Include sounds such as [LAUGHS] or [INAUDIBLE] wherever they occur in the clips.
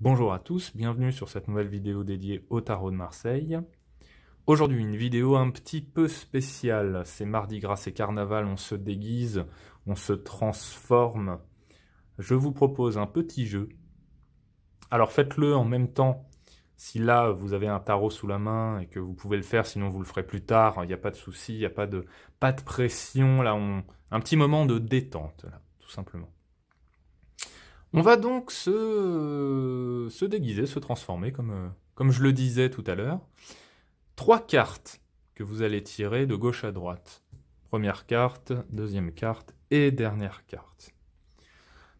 Bonjour à tous, bienvenue sur cette nouvelle vidéo dédiée au tarot de Marseille. Aujourd'hui une vidéo un petit peu spéciale, c'est mardi gras et carnaval, on se déguise, on se transforme. Je vous propose un petit jeu. Alors faites-le en même temps, si là vous avez un tarot sous la main et que vous pouvez le faire, sinon vous le ferez plus tard, il n'y a pas de souci, il n'y a pas de, pas de pression, là un petit moment de détente, là, tout simplement. On va donc se, déguiser, se transformer, comme, euh, comme je le disais tout à l'heure. Trois cartes que vous allez tirer de gauche à droite. Première carte, deuxième carte et dernière carte.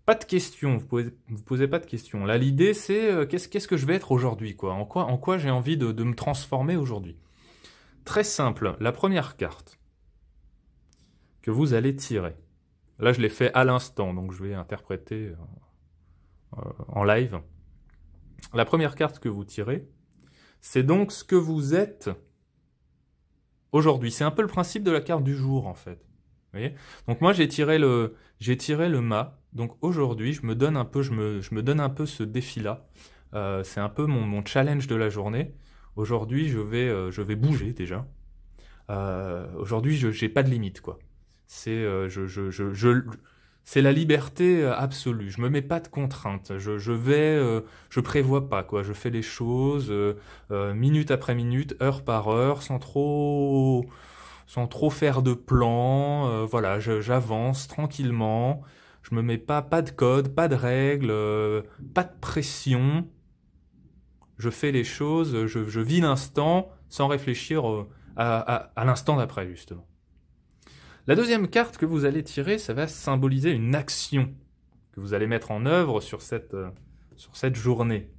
Pas de questions, vous posez, vous posez pas de questions. Là, l'idée, c'est euh, qu'est-ce, que je vais être aujourd'hui quoi En quoi, j'ai envie de, de me transformer aujourd'hui Très simple, la première carte que vous allez tirer. Là, je l'ai fait à l'instant, donc je vais interpréter euh, euh, en live. La première carte que vous tirez, c'est donc ce que vous êtes aujourd'hui. C'est un peu le principe de la carte du jour, en fait. Vous donc moi, j'ai tiré le, j'ai tiré le mât. Donc aujourd'hui, je me donne un peu, je me, je me donne un peu ce défi-là. Euh, c'est un peu mon, challenge de la journée. Aujourd'hui, je vais, euh, je vais bouger déjà. aujourd'hui, je n'ai pas de limite, quoi. C'est, je, je c'est la liberté euh, absolue. Je me mets pas de contraintes. Je, je vais, euh, je prévois pas quoi. Je fais les choses euh, minute après minute, heure par heure, sans trop, sans trop faire de plan. voilà, j'avance tranquillement. Je me mets pas, pas de code, pas de règles, pas de pression. Je fais les choses. Je, je vis l'instant sans réfléchir à, à l'instant d'après justement. La deuxième carte que vous allez tirer, ça va symboliser une action que vous allez mettre en œuvre sur cette, euh, sur cette journée.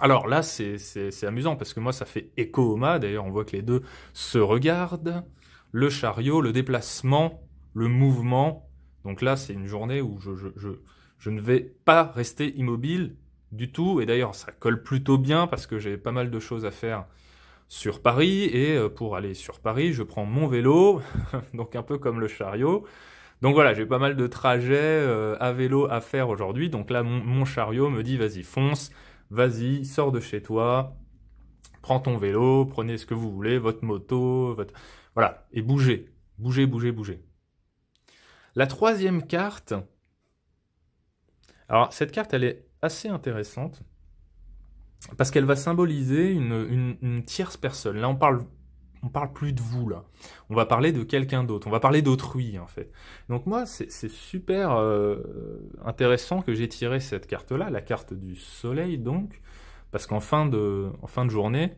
Alors là, c'est amusant parce que moi, ça fait écho au mât. D'ailleurs, on voit que les deux se regardent. Le chariot, le déplacement, le mouvement. Donc là, c'est une journée où je, je, je, ne vais pas rester immobile du tout. Et d'ailleurs, ça colle plutôt bien parce que j'ai pas mal de choses à faire sur Paris. Et euh, pour aller sur Paris, je prends mon vélo, [LAUGHS] donc un peu comme le chariot. Donc voilà, j'ai pas mal de trajets euh, à vélo à faire aujourd'hui. Donc là, mon, chariot me dit vas-y, fonce, vas-y, sors de chez toi, prends ton vélo, prenez ce que vous voulez, votre moto, votre... voilà, et bougez, bougez, bougez, bougez. La troisième carte, alors cette carte, elle est assez intéressante parce qu'elle va symboliser une, tierce personne. Là, on parle, on parle plus de vous, là. On va parler de quelqu'un d'autre. On va parler d'autrui, en fait. Donc moi, c'est super euh, intéressant que j'ai tiré cette carte-là, la carte du soleil, donc, parce qu'en fin, de, en fin de journée,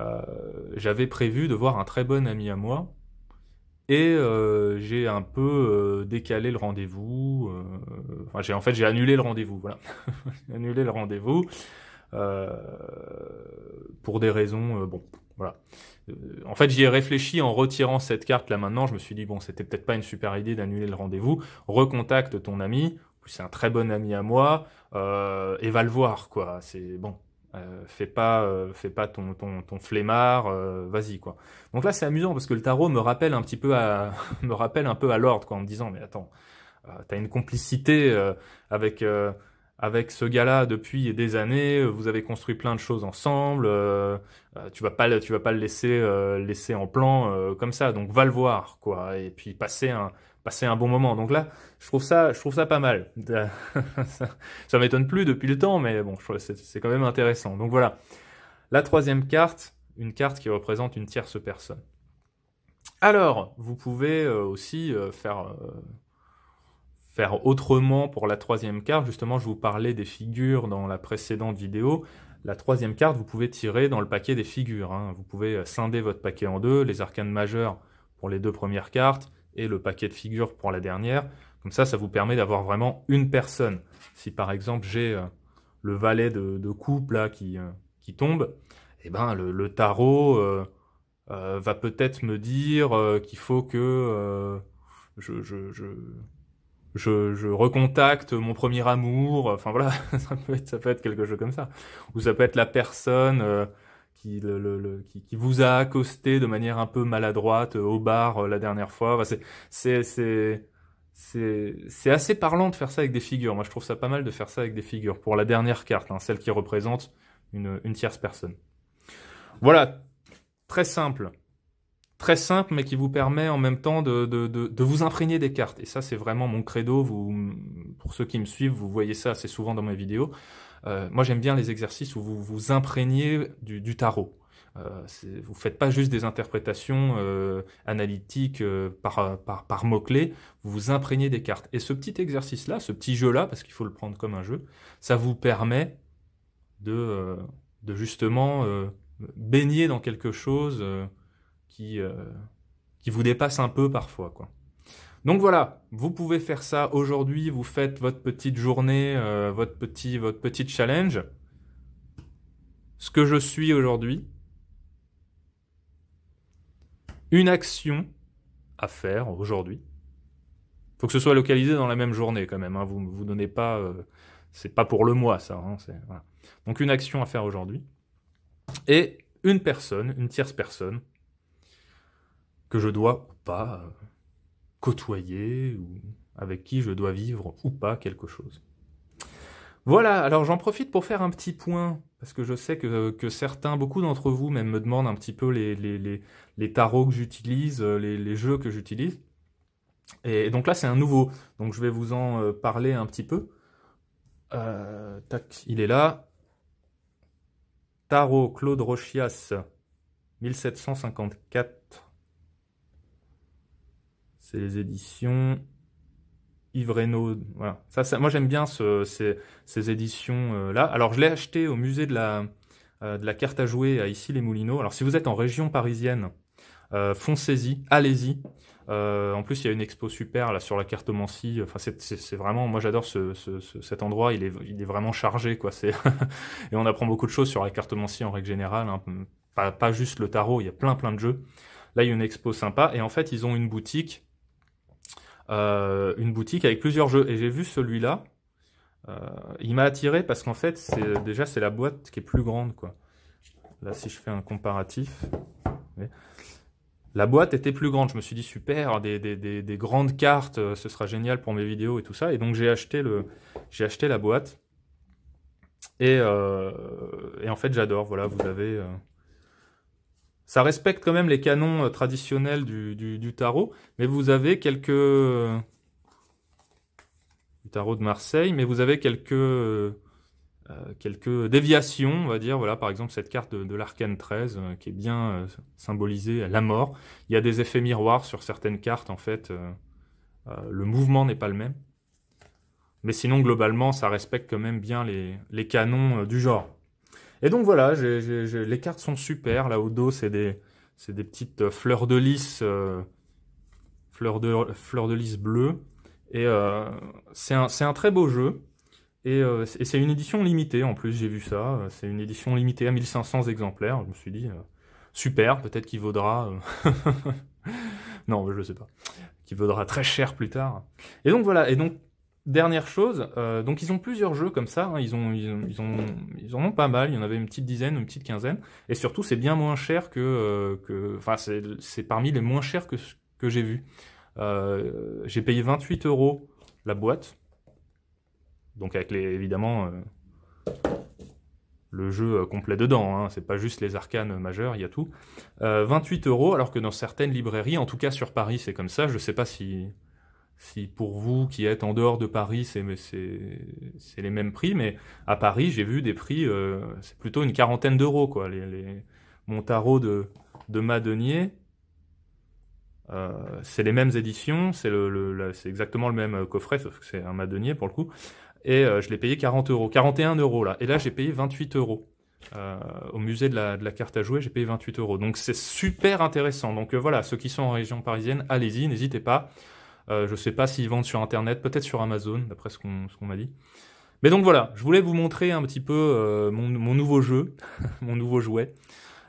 euh, j'avais prévu de voir un très bon ami à moi, et euh, j'ai un peu décalé le rendez-vous. enfin, j'ai en fait j'ai annulé le rendez-vous. Voilà, [LAUGHS] annulé le rendez-vous euh, pour des raisons, euh, bon, voilà. Euh, en fait, j'y ai réfléchi en retirant cette carte là maintenant. Je me suis dit, bon, c'était peut-être pas une super idée d'annuler le rendez-vous. Recontacte ton ami, c'est un très bon ami à moi, euh, et va le voir, quoi. C'est bon. Euh, fais pas, fais pas ton, ton, ton flemmard, vas-y quoi. Donc là c'est amusant parce que le tarot me rappelle un petit peu à, [LAUGHS] me rappelle un peu à l'ordre quoi, en me disant mais attends, t'as une complicité avec avec ce gars-là depuis des années, euh, vous avez construit plein de choses ensemble, euh, euh, tu vas pas tu vas pas le laisser laisser en plan comme ça. Donc va le voir quoi et puis passer un passer un bon moment. Donc là, je trouve ça je trouve ça pas mal. [LAUGHS] ça, ça m'étonne plus depuis le temps mais bon, c'est quand même intéressant. Donc voilà. La troisième carte, une carte qui représente une tierce personne. Alors, vous pouvez aussi faire faire autrement pour la troisième carte. Justement, je vous parlais des figures dans la précédente vidéo. La troisième carte, vous pouvez tirer dans le paquet des figures. Hein. Vous pouvez euh, scinder votre paquet en deux, les arcanes majeures pour les deux premières cartes et le paquet de figures pour la dernière. Comme ça, ça vous permet d'avoir vraiment une personne. Si par exemple j'ai euh, le valet de, coupe là, qui, euh, qui tombe, eh ben, le, tarot va peut-être me dire qu'il faut que je je, recontacte mon premier amour, enfin voilà, [LAUGHS] ça peut, être, ça peut quelque chose comme ça. Ou ça peut être la personne euh, qui, qui, vous a accosté de manière un peu maladroite euh, au bar euh, la dernière fois. c'est, assez parlant de faire ça avec des figures. Moi, je trouve ça pas mal de faire ça avec des figures. Pour la dernière carte, hein, celle qui représente une tierce personne. Voilà, très simple très simple, mais qui vous permet en même temps de, vous imprégner des cartes. Et ça, c'est vraiment mon credo. Vous, pour ceux qui me suivent, vous voyez ça assez souvent dans mes vidéos. Euh, moi, j'aime bien les exercices où vous vous imprégnez du, tarot. Vous euh, vous faites pas juste des interprétations euh, analytiques par, par, mots-clés, vous vous imprégnez des cartes. Et ce petit exercice-là, ce petit jeu-là, parce qu'il faut le prendre comme un jeu, ça vous permet de, de justement baigner dans quelque chose euh, qui, vous dépasse un peu parfois. Quoi. Donc voilà, vous pouvez faire ça aujourd'hui, vous faites votre petite journée, euh, votre, petit, votre challenge. Ce que je suis aujourd'hui, une action à faire aujourd'hui. Il Faut que ce soit localisé dans la même journée quand même. vous hein. Vous vous donnez pas, euh, c'est pas pour le mois ça. Hein, Donc une action à faire aujourd'hui et une personne, une tierce personne que je dois ou pas euh, côtoyer, ou avec qui je dois vivre ou pas quelque chose. Voilà, alors j'en profite pour faire un petit point, parce que je sais que, certains, beaucoup d'entre vous même me demandent un petit peu les, les, tarots que j'utilise, euh, les, jeux que j'utilise. Et donc là, c'est un nouveau. Donc je vais vous en euh, parler un petit peu. tac, il est là. Tarot Claude Rochias, 1754. C'est les éditions Yves Voilà. moi, j'aime bien ces, éditions-là. Euh, Alors, je l'ai acheté au musée euh, de la, carte à jouer à Issy-les-Moulineaux. Alors, si vous êtes en région parisienne, euh, foncez-y, allez-y. en plus, il y a une expo super là sur la carte Enfin, c'est vraiment, moi j'adore cet endroit. Il est, vraiment chargé, quoi. [LAUGHS] et on apprend beaucoup de choses sur la carte cartomancie en règle générale. Hein. Pas, pas juste le tarot. Il y a plein plein de jeux. Là, il y a une expo sympa. Et en fait, ils ont une boutique euh, une boutique avec plusieurs jeux. Et j'ai vu celui-là. Euh, il m'a attiré parce qu'en fait, c'est déjà c'est la boîte qui est plus grande, quoi. Là, si je fais un comparatif, la boîte était plus grande. Je me suis dit super, des, grandes cartes, euh, ce sera génial pour mes vidéos et tout ça. Et donc j'ai acheté le, j'ai acheté la boîte. Et, et en fait, j'adore. Voilà, vous avez. Ça respecte quand même les canons euh, traditionnels du, tarot, mais vous avez quelques... Euh, tarot de Marseille, mais vous avez quelques... Euh, quelques déviations, on va dire. Voilà, par exemple, cette carte de, l'arcane 13 qui est bien symbolisée à la mort. Il y a des effets miroirs sur certaines cartes, en fait. le mouvement n'est pas le même. Mais sinon, globalement, ça respecte quand même bien les canons du genre. Et donc voilà, les cartes sont super. Là au dos, c'est des, des petites euh, fleurs de lys, euh, fleurs, de, fleurs de lys bleues. Et euh, c'est un, très beau jeu. Et, c'est une édition limitée en plus, j'ai vu ça. C'est une édition limitée à 1500 exemplaires. Je me suis dit, super, peut-être qu'il vaudra. [LAUGHS] non, je ne sais pas. qu'il vaudra très cher plus tard. Et donc voilà. Et donc, Dernière chose, euh, donc ils ont plusieurs jeux comme ça, hein, ils, ont, ils, ont, ils, en ont pas mal, il y en avait une petite dizaine, une petite quinzaine, et surtout c'est bien moins cher que... Euh, que enfin c'est parmi les moins chers que, que j'ai vu. Euh, j'ai payé 28 euros la boîte, donc avec les, évidemment le jeu complet dedans, hein, c'est pas juste les arcanes majeurs, il y a tout. 28 euros, alors que dans certaines librairies, en tout cas sur Paris c'est comme ça, je sais pas si si pour vous qui êtes en dehors de Paris, c'est les mêmes prix, mais à Paris, j'ai vu des prix, euh, c'est plutôt une quarantaine d'euros, mon tarot de, Madenier, euh, c'est les mêmes éditions, c'est le, exactement le même euh, coffret, sauf que c'est un Madenier pour le coup, et je l'ai payé 40 euros, 41 euros là, et là j'ai payé 28 euros. au musée de la, carte à jouer, j'ai payé 28 euros. Donc c'est super intéressant. Donc voilà, ceux qui sont en région parisienne, allez-y, n'hésitez pas. Euh, je ne sais pas s'ils vendent sur Internet, peut-être sur Amazon, d'après ce qu'on m'a dit. Mais donc voilà, je voulais vous montrer un petit peu euh, mon, nouveau jeu, [LAUGHS] mon nouveau jouet.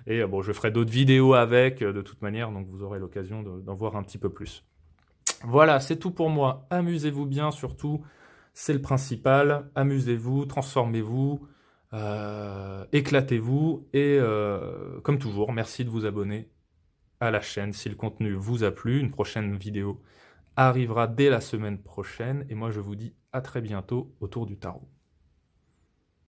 Et euh, bon, je ferai d'autres vidéos avec de toute manière, donc vous aurez l'occasion d'en voir un petit peu plus. Voilà, c'est tout pour moi. Amusez-vous bien surtout, c'est le principal. Amusez-vous, transformez-vous, éclatez-vous. Et comme toujours, merci de vous abonner à la chaîne si le contenu vous a plu. Une prochaine vidéo arrivera dès la semaine prochaine. Et moi, je vous dis à très bientôt autour du tarot.